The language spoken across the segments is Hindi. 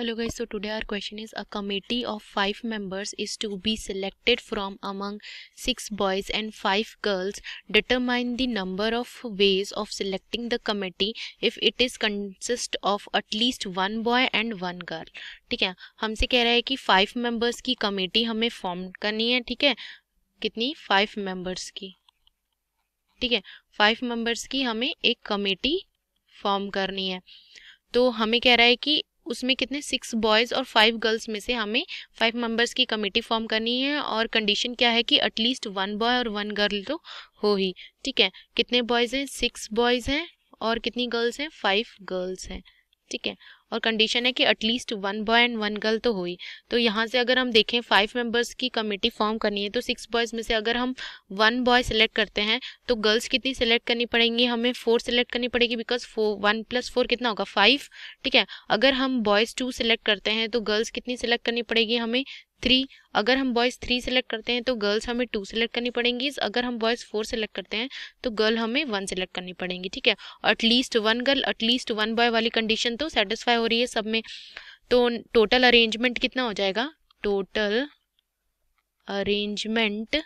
hello guys so today our question is a committee of five members is to be selected from among six boys and five girls determine the number of ways of selecting the committee if it is consist of at least one boy and one girl ठीक है हमसे कह रहा है कि फाइव मेंबर्स की कमेटी हमें फॉर्म करनी है ठीक है कितनी फाइव मेंबर्स की ठीक है फाइव मेंबर्स की हमें एक कमेटी फॉर्म करनी है तो हमें कह रहा है कि उसमें कितने सिक्स बॉयज़ और फाइव गर्ल्स में से हमें फाइव मेंबर्स की कमेटी फॉर्म करनी है और कंडीशन क्या है कि एटलीस्ट वन बॉय और वन गर्ल तो हो ही ठीक है कितने बॉयज़ हैं सिक्स बॉयज़ हैं और कितनी गर्ल्स हैं फाइव गर्ल्स हैं ठीक है और कंडीशन है कि at least one boy and one girl तो हुई तो यहाँ से अगर हम देखें फाइव मेंबर्स की कमेटी फॉर्म करनी है तो सिक्स बॉयज़ में से अगर हम वन बॉय सेलेक्ट करते हैं तो गर्ल्स कितनी सेलेक्ट करनी पड़ेंगी हमें फोर सेलेक्ट करनी पड़ेगी because four one plus four कितना होगा फाइव ठीक है अगर हम बॉयज़ टू सेलेक्ट करते हैं तो गर्ल्स कितनी सेलेक्ट करनी पड़ेगी हमें थ्री अगर हम बॉयज़ थ्री सेलेक्ट करते हैं तो गर्ल्स हमें टू सेलेक्ट करनी पड़ेंगी अगर हम बॉयज़ फोर सेलेक्ट करते हैं तो गर्ल हमें वन सेलेक्ट करनी पड़ेंगी ठीक है at least one girl at least one boy वाली कंडीशन तो सेटिस्फाई हो रही है सब में तो टोटल अरेंजमेंट कितना हो जाएगा टोटल अरेंजमेंट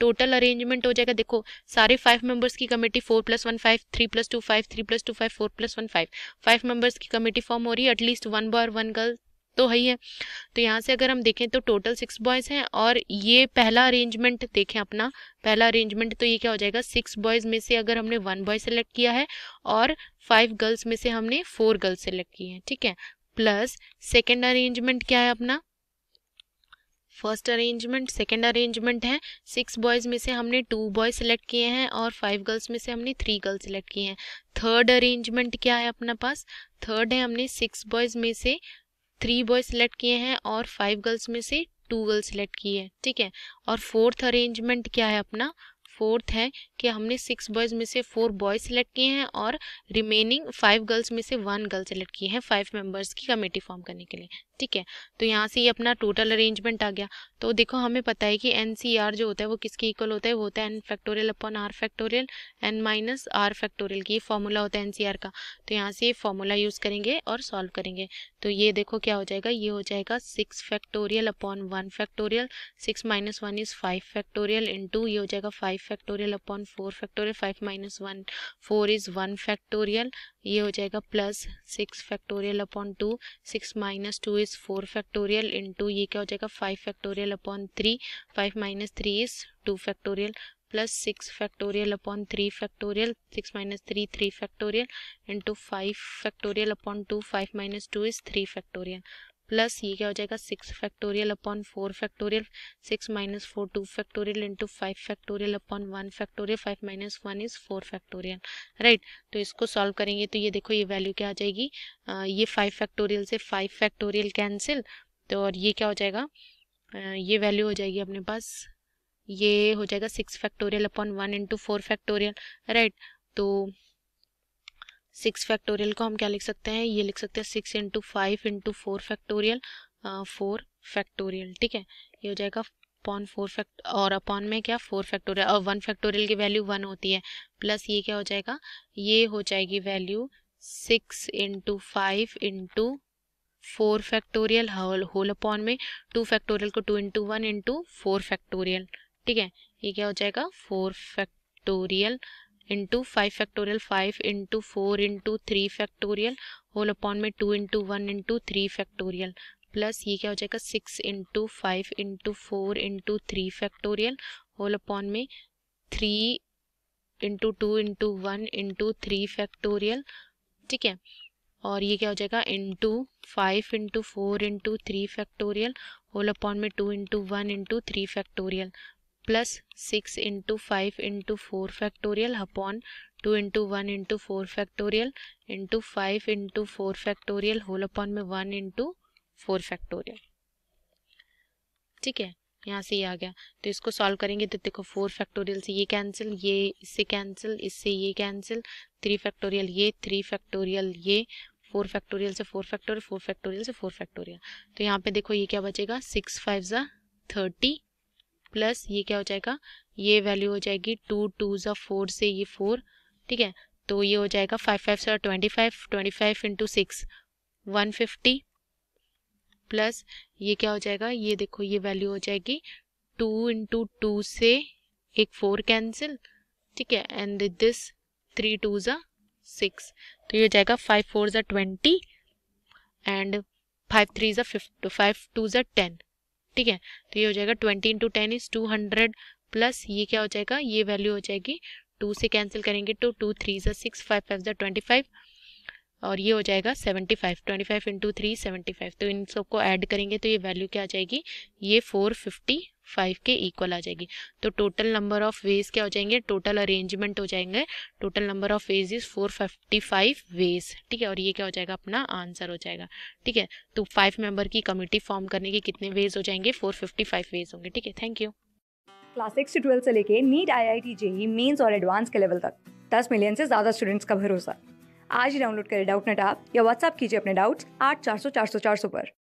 टोटल अरेंजमेंट हो जाएगा देखो सारे फाइव मेंबर्स की committee four plus one five three plus two five three plus two five four plus one five five members की कमेटी फॉर्म हो रही है at least one boy one girl तो वही है तो यहाँ से अगर हम देखें तो टोटल सिक्स बॉयज़ हैं और ये पहला अरेंजमेंट देखें अपना पहला अरेंजमेंट तो ये क्या हो जाएगा सिक्स बॉयज़ में से अगर हमने वन बॉय सेलेक्ट किया है और फाइव गर्ल्स में से हमने फोर गर्ल्स सेलेक्ट किए हैं ठीक है प्लस सेकेंड अरेंजमेंट क्या है अपना फर्स्ट अरेंजमेंट सेकेंड अरेंजमेंट है सिक्स बॉयज़ में से हमने टू बॉय सेलेक्ट किए हैं और फाइव गर्ल्स में से हमने थ्री गर्ल्स सेलेक्ट किए हैं थर्ड अरेंजमेंट क्या है अपना पास थर्ड है हमने सिक्स बॉयज़ में से थ्री बॉय सेलेक्ट किए हैं और फाइव गर्ल्स में से टू गर्ल्स सेलेक्ट की है ठीक है और फोर्थ अरेंजमेंट क्या है अपना फोर्थ है कि हमने सिक्स बॉयज़ में से फोर बॉयज़ सेलेक्ट किए हैं और रिमेनिंग फाइव गर्ल्स में से वन गर्ल सेलेक्ट किए हैं फाइव मेंबर्स की कमेटी फॉर्म करने के लिए ठीक है तो यहाँ से ये अपना टोटल अरेंजमेंट आ गया तो देखो हमें पता है कि एन जो होता है वो किसके इक्वल होता है वो होता है n factorial upon r factorial n minus r factorial की ये फॉर्मूला होता है एन का तो यहाँ से ये फॉर्मूला यूज़ करेंगे और सॉल्व करेंगे तो ये देखो क्या हो जाएगा ये हो जाएगा six factorial upon one factorial six minus one is five factorial into ये हो जाएगा five factorial upon four factorial five minus one four is one factorial ये हो जाएगा plus six factorial upon two six minus two is four factorial into ये क्या हो जाएगा five factorial upon three five minus three is two factorial plus six factorial upon three factorial six minus three three factorial into five factorial upon two five minus two is three factorial plus ये क्या हो जाएगा six factorial upon four factorial six minus four two factorial into five factorial upon one factorial five minus one is four factorial right तो इसको सॉल्व करेंगे तो ये देखो ये वैल्यू क्या आ जाएगी आ, ये फाइव फैक्टोरियल से फाइव फैक्टोरियल कैंसिल तो और ये क्या हो जाएगा आ, ये वैल्यू हो जाएगी अपने पास ये हो जाएगा six factorial upon one into four factorial right तो सिक्स फैक्टोरियल को हम क्या लिख सकते हैं ये लिख सकते हैं six into five into four factorial four factorial ठीक है ये हो जाएगा अपॉन फोर फैक्ट और अपॉन में क्या फोर फैक्टोरियल और वन फैक्टोरियल की वैल्यू वन होती है प्लस ये क्या हो जाएगा ये हो जाएगी value six into five into four factorial whole whole upon में टू फैक्टोरियल को two into one into four factorial ठीक है ये क्या हो जाएगा four factorial into five factorial five into four into three factorial whole upon में two into one into three factorial plus ये क्या हो जाएगा six into five into four into three factorial whole upon में three into two into one into three factorial ठीक है और ये क्या हो जाएगा into five into four into three factorial whole upon में two into one into three factorial plus six into five into four factorial upon two into one into four factorial into five into four factorial whole upon में वन इंटू फोर फैक्टोरियल ठीक है यहाँ से ये आ गया तो इसको सॉल्व करेंगे तो देखो फोर फैक्टोरियल से ये कैंसिल ये इससे कैंसिल इससे ये कैंसिल थ्री फैक्टोरियल ये थ्री फैक्टोरियल ये फोर फैक्टोरियल से फोर फैक्टोरियल फोर फैक्टोरियल से फोर फैक्टोरियल तो यहाँ पे देखो ये क्या बचेगा सिक्स फाइव ज़ा थर्टी प्लस ये क्या हो जाएगा ये वैल्यू हो जाएगी टू टू ज़ा फोर से ये फोर ठीक है तो ये हो जाएगा फाइव फाइव से twenty five twenty five into six one fifty plus ये क्या हो जाएगा ये देखो ये वैल्यू हो जाएगी टू इंटू टू से एक फोर कैंसिल ठीक है एंड दिस थ्री टू ज़ा सिक्स तो ये हो जाएगा फाइव फोर ज़ा ट्वेंटी एंड फाइव थ्री ज़ा फिफ्ट फाइव टू ज़ा टेन ठीक है तो ये हो जाएगा twenty into ten is two hundred plus ये क्या हो जाएगा ये वैल्यू हो जाएगी टू से कैंसिल करेंगे तो टू थ्री ज़ा सिक्स फाइव फाइव ज़ा ट्वेंटी फाइव और ये हो जाएगा seventy five twenty five into three seventy five तो इन सबको ऐड करेंगे तो ये वैल्यू क्या आ जाएगी ये फोर फिफ्टी फाइव के इक्वल आ जाएगी तो टोटल नंबर ऑफ वेज क्या हो जाएंगे टोटल अरेंजमेंट हो जाएंगे total number of ways is four fifty five ways ठीक है और ये क्या हो जाएगा अपना आंसर हो जाएगा ठीक है तो फाइव मेंबर की कमिटी फॉर्म करने के कितने वेज हो जाएंगे फोर फिफ्टी फाइव वेज होंगे ठीक है थैंक यू क्लास सिक्स से ट्वेल्थ से लेके NEET I I T JEE Mains और एडवांस के लेवल तक दस मिलियन से ज़्यादा स्टूडेंट्स का भरोसा आज ही डाउनलोड करें डाउट नेट आप या व्हाट्सअप कीजिए अपने डाउट्स आठ चार सौ चार सौ चार सौ पर